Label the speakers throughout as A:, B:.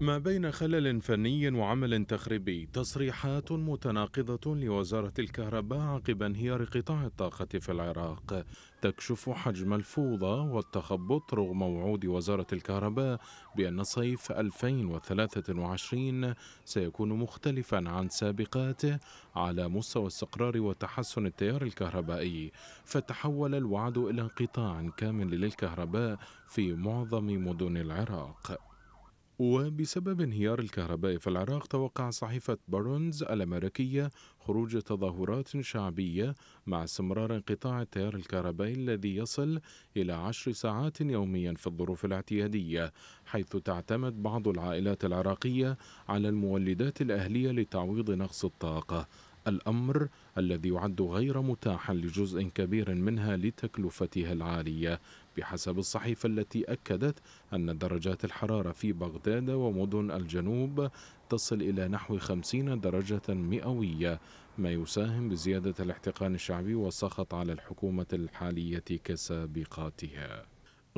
A: ما بين خلل فني وعمل تخريبي تصريحات متناقضة لوزارة الكهرباء عقب انهيار قطاع الطاقة في العراق تكشف حجم الفوضى والتخبط رغم وعود وزارة الكهرباء بأن صيف 2023 سيكون مختلفا عن سابقاته على مستوى استقرار وتحسن التيار الكهربائي فتحول الوعد إلى قطاع كامل للكهرباء في معظم مدن العراق وبسبب انهيار الكهرباء في العراق توقع صحيفة بارونز الأمريكية خروج تظاهرات شعبية مع استمرار انقطاع التيار الكهربائي الذي يصل إلى عشر ساعات يوميا في الظروف الاعتيادية حيث تعتمد بعض العائلات العراقية على المولدات الأهلية لتعويض نقص الطاقة الأمر الذي يعد غير متاحا لجزء كبير منها لتكلفتها العالية بحسب الصحيفة التي أكدت أن درجات الحرارة في بغداد ومدن الجنوب تصل إلى نحو 50 درجة مئوية ما يساهم بزيادة الاحتقان الشعبي والسخط على الحكومة الحالية كسابقاتها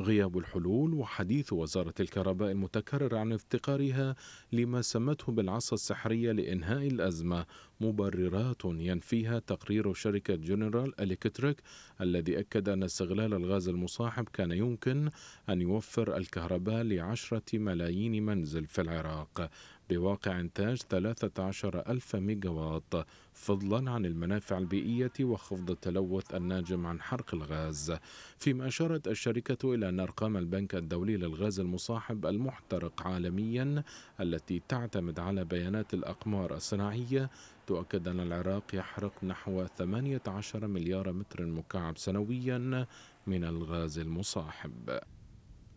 A: غياب الحلول وحديث وزارة الكهرباء المتكرر عن افتقارها لما سمته بالعصا السحرية لإنهاء الأزمة مبررات ينفيها تقرير شركة جنرال إلكتريك الذي أكد أن استغلال الغاز المصاحب كان يمكن أن يوفر الكهرباء لعشرة ملايين منزل في العراق بواقع إنتاج 13 ألف ميجاوات فضلا عن المنافع البيئية وخفض التلوث الناجم عن حرق الغاز فيما أشارت الشركة إلى أن أرقام البنك الدولي للغاز المصاحب المحترق عالميا التي تعتمد على بيانات الأقمار الصناعية تؤكد أن العراق يحرق نحو 18 مليار متر مكعب سنويا من الغاز المصاحب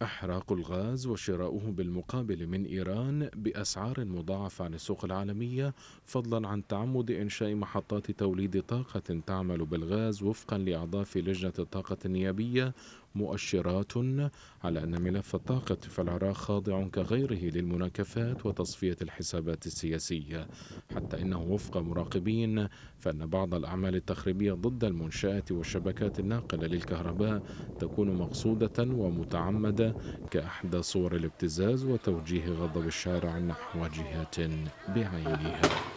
A: احراق الغاز وشراؤه بالمقابل من ايران باسعار مضاعفه عن السوق العالميه فضلا عن تعمد انشاء محطات توليد طاقه تعمل بالغاز وفقا لاعضاء لجنه الطاقه النيابيه مؤشرات على أن ملف الطاقة في العراق خاضع كغيره للمناكفات وتصفية الحسابات السياسية حتى إنه وفق مراقبين فإن بعض الأعمال التخريبية ضد المنشآت والشبكات الناقلة للكهرباء تكون مقصودة ومتعمدة كأحدى صور الابتزاز وتوجيه غضب الشارع نحو جهة بعينها